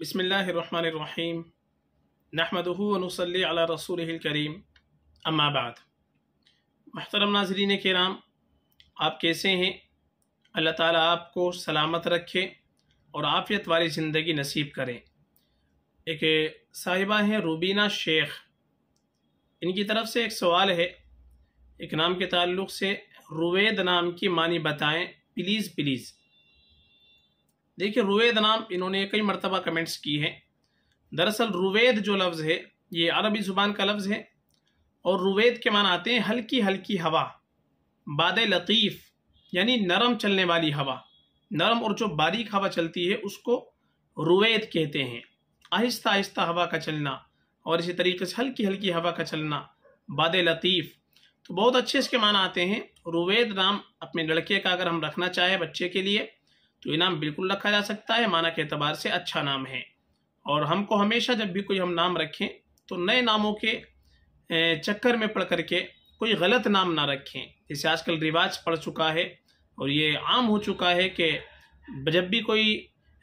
बसमीम नहमदनसली रसूल करीम अम्माबाद महतरम नाजरीन कराम आप कैसे हैं अल्लाह ताला आपको सलामत रखे और आफियत वाली ज़िंदगी नसीब करें एक साहिबा हैं रूबीना शेख इनकी तरफ से एक सवाल है एक नाम के ताल्लुक से रुवैद नाम की मानी बताएं प्लीज़ प्लीज़ देखिए रुवेद नाम इन्होंने कई मरतबा कमेंट्स की हैं दरअसल रुवेद जो लफ्ज़ है ये अरबी ज़ुबान का लफ्ज़ है और रुवेद के माना आते हैं हल्की हल्की हवा बाद लतीफ़ यानी नरम चलने वाली हवा नरम और जो बारीक हवा चलती है उसको रुवेद कहते हैं आहिस्ता आहिस्ता हवा का चलना और इसी तरीके से हल्की हल्की हवा का चलना बाद लतीफ़ तो बहुत अच्छे इसके माना आते हैं रुवेद नाम अपने लड़के का अगर हम रखना चाहें बच्चे के लिए तो ये नाम बिल्कुल रखा जा सकता है माना के अतबार से अच्छा नाम है और हमको हमेशा जब भी कोई हम नाम रखें तो नए नामों के चक्कर में पड़ करके कोई गलत नाम ना रखें जैसे आजकल रिवाज पड़ चुका है और ये आम हो चुका है कि जब भी कोई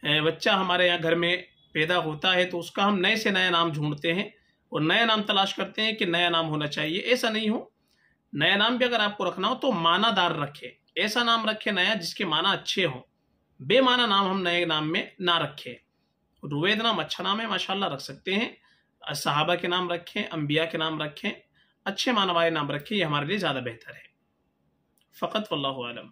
बच्चा हमारे यहाँ घर में पैदा होता है तो उसका हम नए से नया नाम ढूंढते हैं और नया नाम तलाश करते हैं कि नया नाम होना चाहिए ऐसा नहीं हो नया नाम भी अगर आपको रखना हो तो मानादार रखें ऐसा नाम रखें नया जिसके माना अच्छे हों बेमाना नाम हम नए नाम में ना रखें रुवैद नाम अच्छा नाम है माशाल्लाह रख सकते हैं सहाबा के नाम रखें अम्बिया के नाम रखें अच्छे मानवाए नाम रखें ये हमारे लिए ज़्यादा बेहतर है फ़कत वल्लम